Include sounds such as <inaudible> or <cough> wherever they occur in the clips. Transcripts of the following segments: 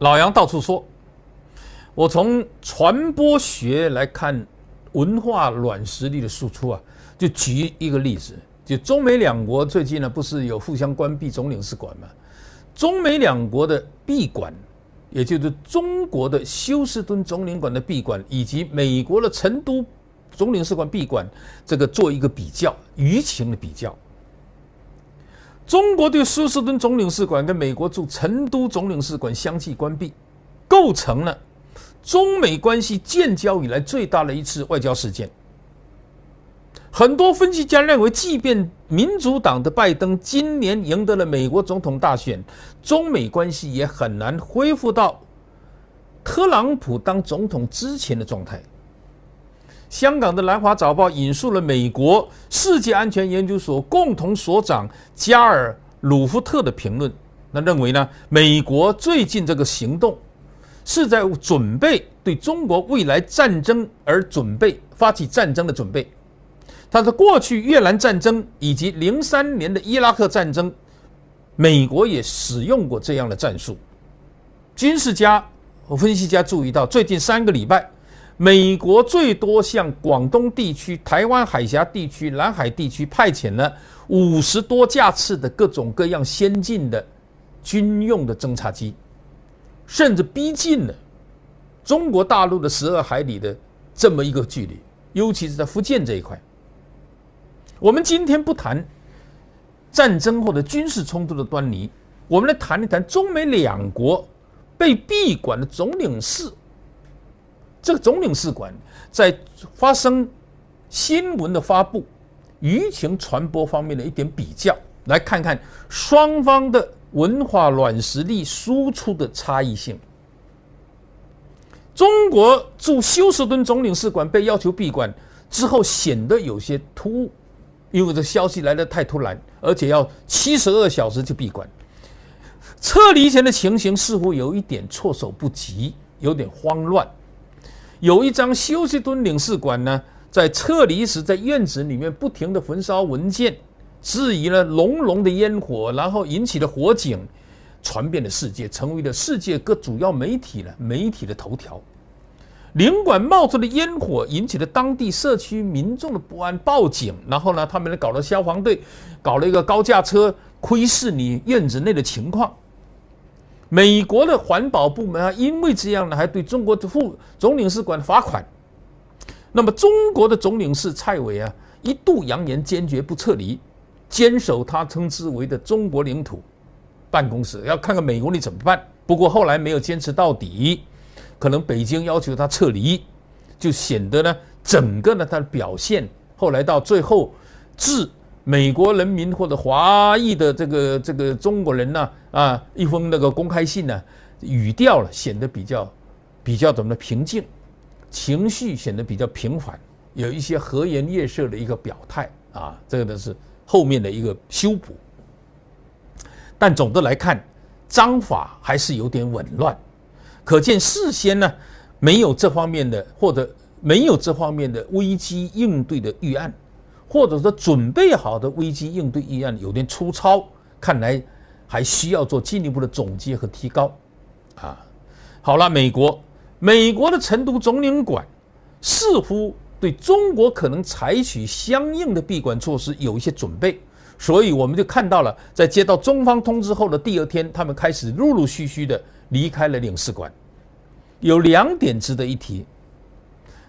老杨到处说，我从传播学来看，文化软实力的输出啊，就举一个例子，就中美两国最近呢，不是有互相关闭总领事馆吗？中美两国的闭馆，也就是中国的休斯敦总领馆的闭馆，以及美国的成都总领事馆闭馆，这个做一个比较，舆情的比较。中国对苏斯敦总领事馆跟美国驻成都总领事馆相继关闭，构成了中美关系建交以来最大的一次外交事件。很多分析家认为，即便民主党的拜登今年赢得了美国总统大选，中美关系也很难恢复到特朗普当总统之前的状态。香港的《南华早报》引述了美国世界安全研究所共同所长加尔鲁夫特的评论，那认为呢，美国最近这个行动是在准备对中国未来战争而准备发起战争的准备。他的过去越南战争以及零三年的伊拉克战争，美国也使用过这样的战术。军事家和分析家注意到，最近三个礼拜。美国最多向广东地区、台湾海峡地区、南海地区派遣了五十多架次的各种各样先进的军用的侦察机，甚至逼近了中国大陆的十二海里的这么一个距离，尤其是在福建这一块。我们今天不谈战争或者军事冲突的端倪，我们来谈一谈中美两国被闭馆的总领事。这个总领事馆在发生新闻的发布、舆情传播方面的一点比较，来看看双方的文化软实力输出的差异性。中国驻休斯敦总领事馆被要求闭馆之后，显得有些突兀，因为这消息来的太突然，而且要七十二小时就闭馆。撤离前的情形似乎有一点措手不及，有点慌乱。有一张休斯敦领事馆呢，在撤离时在院子里面不停的焚烧文件，质疑了浓浓的烟火，然后引起的火警，传遍了世界，成为了世界各主要媒体的媒体的头条。领馆冒出的烟火引起了当地社区民众的不安，报警，然后呢，他们来搞了消防队，搞了一个高架车窥视你院子内的情况。美国的环保部门啊，因为这样呢，还对中国的副总领事馆罚款。那么中国的总领事蔡伟啊，一度扬言坚决不撤离，坚守他称之为的中国领土办公室，要看看美国你怎么办。不过后来没有坚持到底，可能北京要求他撤离，就显得呢整个呢他的表现后来到最后至。美国人民或者华裔的这个这个中国人呢，啊，一封那个公开信呢，语调了显得比较比较怎么的平静，情绪显得比较平缓，有一些和颜悦色的一个表态啊，这个的是后面的一个修补。但总的来看，章法还是有点紊乱，可见事先呢没有这方面的或者没有这方面的危机应对的预案。或者说准备好的危机应对预案有点粗糙，看来还需要做进一步的总结和提高，啊，好了，美国，美国的成都总领馆似乎对中国可能采取相应的闭馆措施有一些准备，所以我们就看到了，在接到中方通知后的第二天，他们开始陆陆续续的离开了领事馆，有两点值得一提。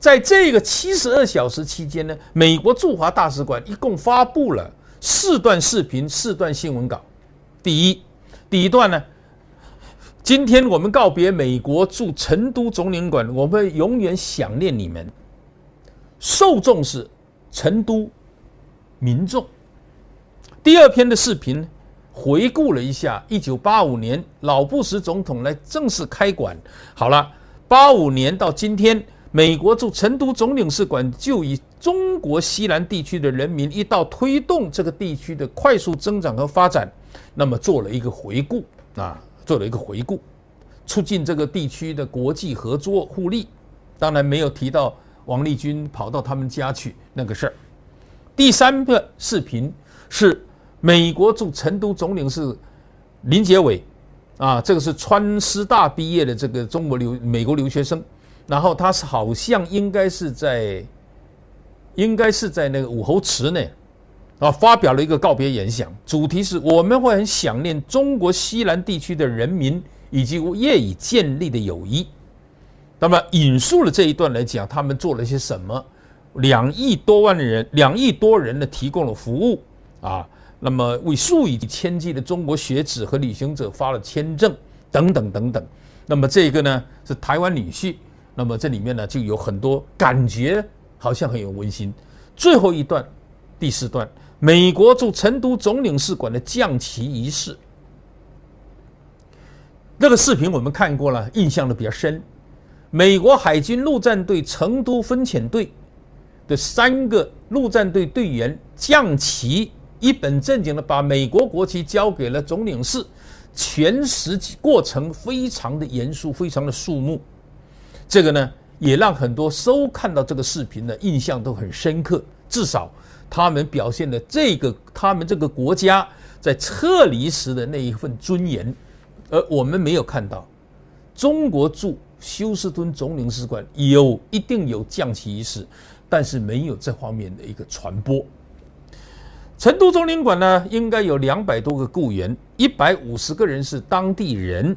在这个七十二小时期间呢，美国驻华大使馆一共发布了四段视频、四段新闻稿。第一，第一段呢，今天我们告别美国驻成都总领馆，我们永远想念你们。受众是成都民众。第二篇的视频回顾了一下一九八五年老布什总统来正式开馆。好了，八五年到今天。美国驻成都总领事馆就以中国西南地区的人民一道推动这个地区的快速增长和发展，那么做了一个回顾啊，做了一个回顾，促进这个地区的国际合作互利。当然没有提到王立军跑到他们家去那个事儿。第三个视频是美国驻成都总领事林杰伟啊，这个是川师大毕业的这个中国留美国留学生。然后他好像应该是在，应该是在那个武侯祠内，啊，发表了一个告别演讲，主题是我们会很想念中国西南地区的人民以及业已建立的友谊。那么引述了这一段来讲，他们做了些什么？两亿多万的人，两亿多人呢提供了服务啊，那么为数以千计的中国学子和旅行者发了签证等等等等。那么这个呢是台湾女婿。那么这里面呢，就有很多感觉好像很有温馨。最后一段，第四段，美国驻成都总领事馆的降旗仪式，那个视频我们看过了，印象的比较深。美国海军陆战队成都分遣队的三个陆战队队员降旗，一本正经的把美国国旗交给了总领事，全时过程非常的严肃，非常的肃穆。这个呢，也让很多收看到这个视频呢，印象都很深刻。至少他们表现的这个，他们这个国家在撤离时的那一份尊严，而我们没有看到。中国驻休斯敦总领事馆有一定有降旗仪式，但是没有这方面的一个传播。成都总领馆呢，应该有两百多个雇员，一百五十个人是当地人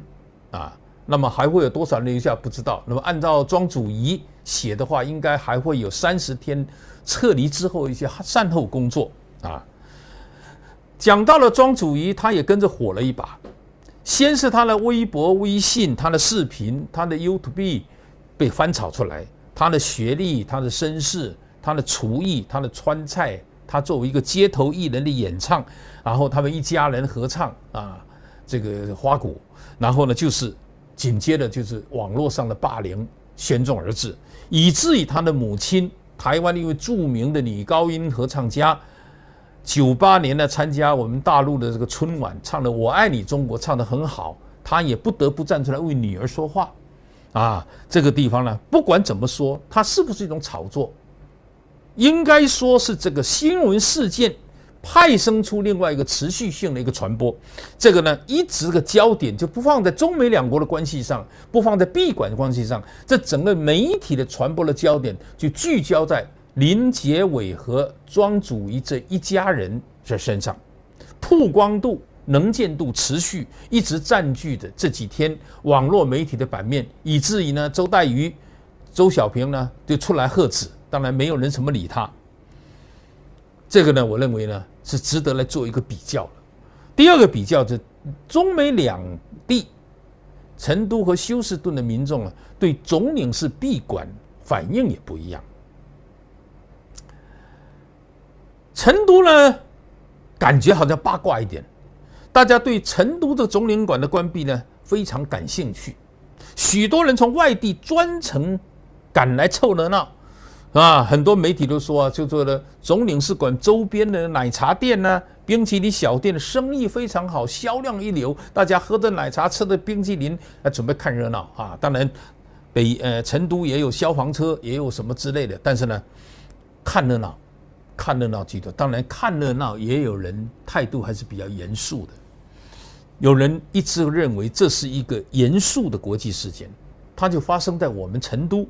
啊。那么还会有多少人留下不知道？那么按照庄祖仪写的话，应该还会有三十天撤离之后一些善后工作啊。讲到了庄祖仪，他也跟着火了一把。先是他的微博、微信、他的视频、他的 YouTube 被翻炒出来，他的学历、他的身世、他的厨艺、他的川菜，他作为一个街头艺人的演唱，然后他们一家人合唱啊，这个花鼓，然后呢就是。紧接着就是网络上的霸凌，选中而至，以至于他的母亲，台湾一位著名的女高音合唱家，九八年呢参加我们大陆的这个春晚，唱的《我爱你中国》唱得很好，他也不得不站出来为女儿说话，啊，这个地方呢，不管怎么说，它是不是一种炒作，应该说是这个新闻事件。派生出另外一个持续性的一个传播，这个呢一直的焦点就不放在中美两国的关系上，不放在闭馆的关系上，这整个媒体的传播的焦点就聚焦在林杰伟和庄祖仪这一家人这身上，曝光度、能见度持续一直占据着这几天网络媒体的版面，以至于呢周代瑜、周小平呢就出来喝止，当然没有人什么理他。这个呢，我认为呢。是值得来做一个比较第二个比较是，中美两地成都和休斯顿的民众啊，对总领事闭馆反应也不一样。成都呢，感觉好像八卦一点，大家对成都的总领馆的关闭呢非常感兴趣，许多人从外地专程赶来凑热闹。啊，很多媒体都说啊，就做的总领事馆周边的奶茶店呢，冰淇淋小店的生意非常好，销量一流，大家喝着奶茶，吃的冰淇淋，啊，准备看热闹啊。当然，北呃成都也有消防车，也有什么之类的，但是呢，看热闹，看热闹居多。当然，看热闹也有人态度还是比较严肃的，有人一直认为这是一个严肃的国际事件，它就发生在我们成都。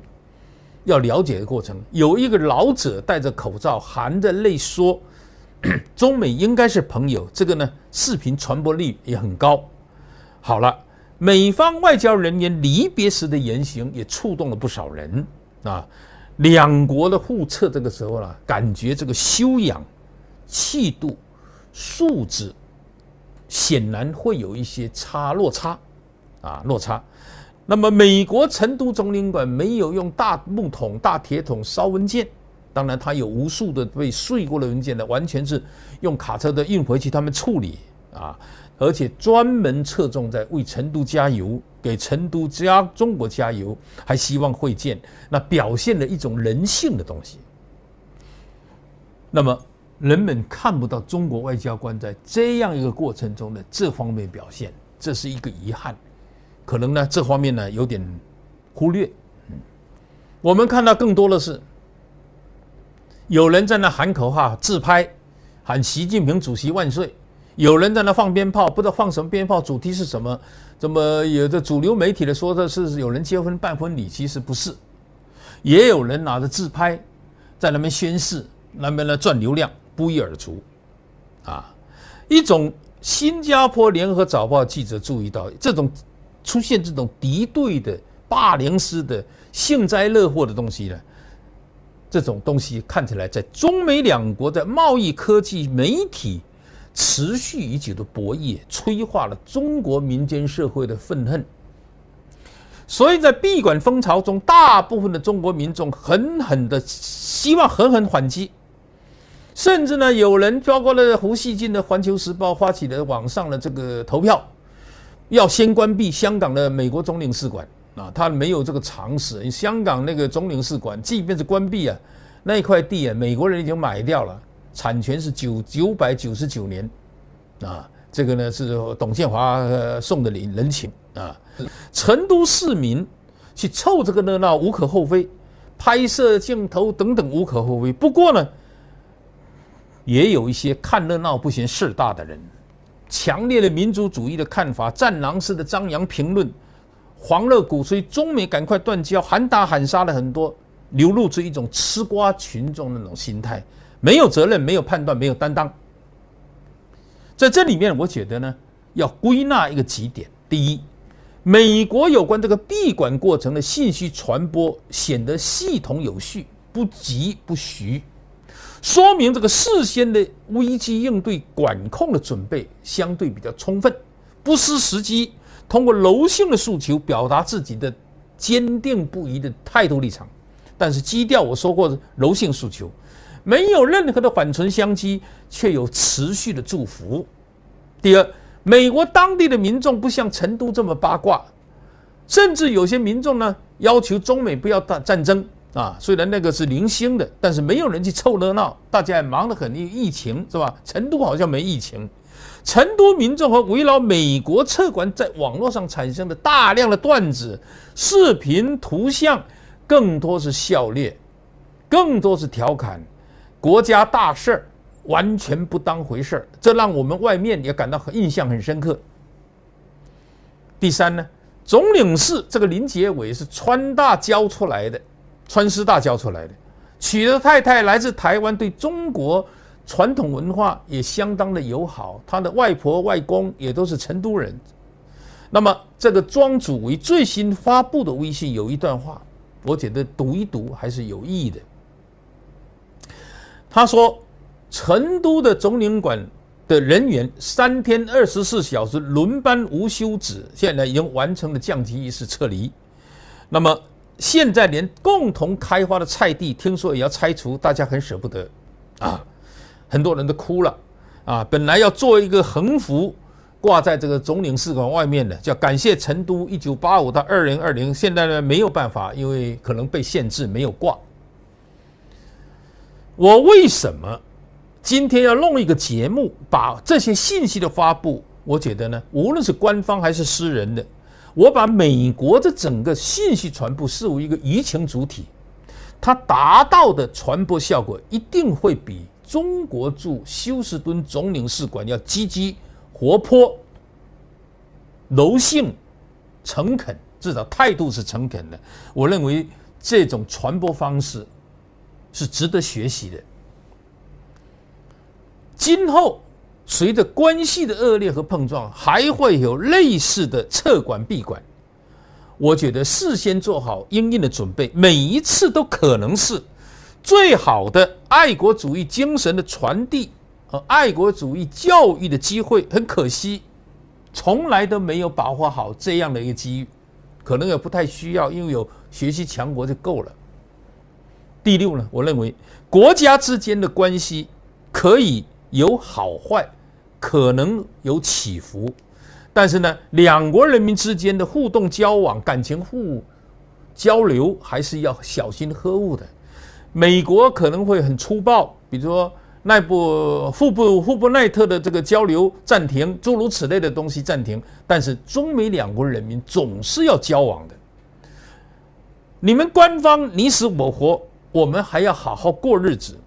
要了解的过程，有一个老者戴着口罩，含着泪说：“ <clears throat> 中美应该是朋友。”这个呢，视频传播率也很高。好了，美方外交人员离别时的言行也触动了不少人啊。两国的互测这个时候呢，感觉这个修养、气度、素质，显然会有一些差落差啊，落差。那么，美国成都总领馆没有用大木桶、大铁桶烧文件，当然，它有无数的被碎过的文件呢，完全是用卡车的运回去，他们处理啊，而且专门侧重在为成都加油，给成都加中国加油，还希望会见，那表现了一种人性的东西。那么，人们看不到中国外交官在这样一个过程中的这方面表现，这是一个遗憾。可能呢，这方面呢有点忽略。我们看到更多的是有人在那喊口号、自拍，喊“习近平主席万岁”；有人在那放鞭炮，不知道放什么鞭炮，主题是什么？怎么有的主流媒体的说这是有人结婚办婚礼，其实不是。也有人拿着自拍在那边宣誓，那边呢赚流量，不一而足。啊，一种新加坡联合早报记者注意到这种。出现这种敌对的、霸凌式的、幸灾乐祸的东西呢？这种东西看起来，在中美两国在贸易、科技、媒体持续已久的博弈，催化了中国民间社会的愤恨。所以在闭馆风潮中，大部分的中国民众狠狠的希望狠狠反击，甚至呢，有人抓过了胡锡进的《环球时报》，发起的网上的这个投票。要先关闭香港的美国总领事馆啊，他没有这个常识。香港那个总领事馆，即便是关闭啊，那一块地啊，美国人已经买掉了，产权是九九百九十九年，啊，这个呢是董建华送的礼人情啊。成都市民去凑这个热闹无可厚非，拍摄镜头等等无可厚非。不过呢，也有一些看热闹不嫌事大的人。强烈的民族主义的看法，战狼式的张扬评论，黄热鼓吹中美赶快断交，喊打喊杀了很多，流露出一种吃瓜群众那种心态，没有责任，没有判断，没有担当。在这里面，我觉得呢，要归纳一个几点：第一，美国有关这个闭馆过程的信息传播显得系统有序，不急不徐。说明这个事先的危机应对管控的准备相对比较充分，不失时机，通过柔性的诉求表达自己的坚定不移的态度立场。但是基调我说过，柔性诉求没有任何的缓存相机，却有持续的祝福。第二，美国当地的民众不像成都这么八卦，甚至有些民众呢要求中美不要打战争。啊，虽然那个是零星的，但是没有人去凑热闹，大家忙得很。疫疫情是吧？成都好像没疫情，成都民众和围绕美国撤馆在网络上产生的大量的段子、视频、图像，更多是笑谑，更多是调侃，国家大事完全不当回事儿，这让我们外面也感到很印象很深刻。第三呢，总领事这个林杰伟是川大教出来的。川师大教出来的，娶的太太来自台湾，对中国传统文化也相当的友好。他的外婆外公也都是成都人。那么，这个庄主为最新发布的微信有一段话，我觉得读一读还是有意义的。他说：“成都的总领馆的人员三天二十四小时轮班无休止，现在已经完成了降级仪式撤离。”那么。现在连共同开发的菜地听说也要拆除，大家很舍不得，啊，很多人都哭了，啊，本来要做一个横幅挂在这个总领事馆外面的，叫感谢成都一九八五到二零二零，现在呢没有办法，因为可能被限制没有挂。我为什么今天要弄一个节目把这些信息的发布？我觉得呢，无论是官方还是私人的。我把美国的整个信息传播视为一个舆情主体，它达到的传播效果一定会比中国驻休斯敦总领事馆要积极、活泼、柔性、诚恳，至少态度是诚恳的。我认为这种传播方式是值得学习的。今后。随着关系的恶劣和碰撞，还会有类似的撤管闭管。我觉得事先做好应应的准备，每一次都可能是最好的爱国主义精神的传递和爱国主义教育的机会。很可惜，从来都没有把握好这样的一个机遇。可能也不太需要，因为有学习强国就够了。第六呢，我认为国家之间的关系可以。有好坏，可能有起伏，但是呢，两国人民之间的互动交往、感情互交流还是要小心呵护的。美国可能会很粗暴，比如说奈布、富布、富布奈特的这个交流暂停，诸如此类的东西暂停。但是中美两国人民总是要交往的。你们官方你死我活，我们还要好好过日子，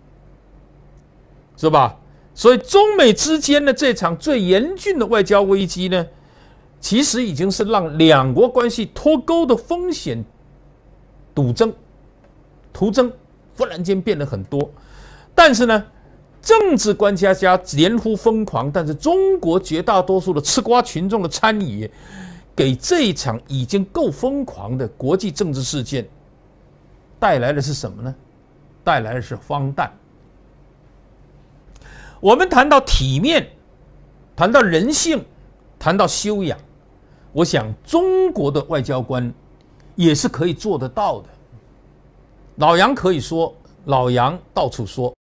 是吧？所以，中美之间的这场最严峻的外交危机呢，其实已经是让两国关系脱钩的风险陡增、徒增，忽然间变得很多。但是呢，政治官家家连呼疯狂，但是中国绝大多数的吃瓜群众的参与，给这一场已经够疯狂的国际政治事件带来的是什么呢？带来的是荒诞。我们谈到体面，谈到人性，谈到修养，我想中国的外交官也是可以做得到的。老杨可以说，老杨到处说。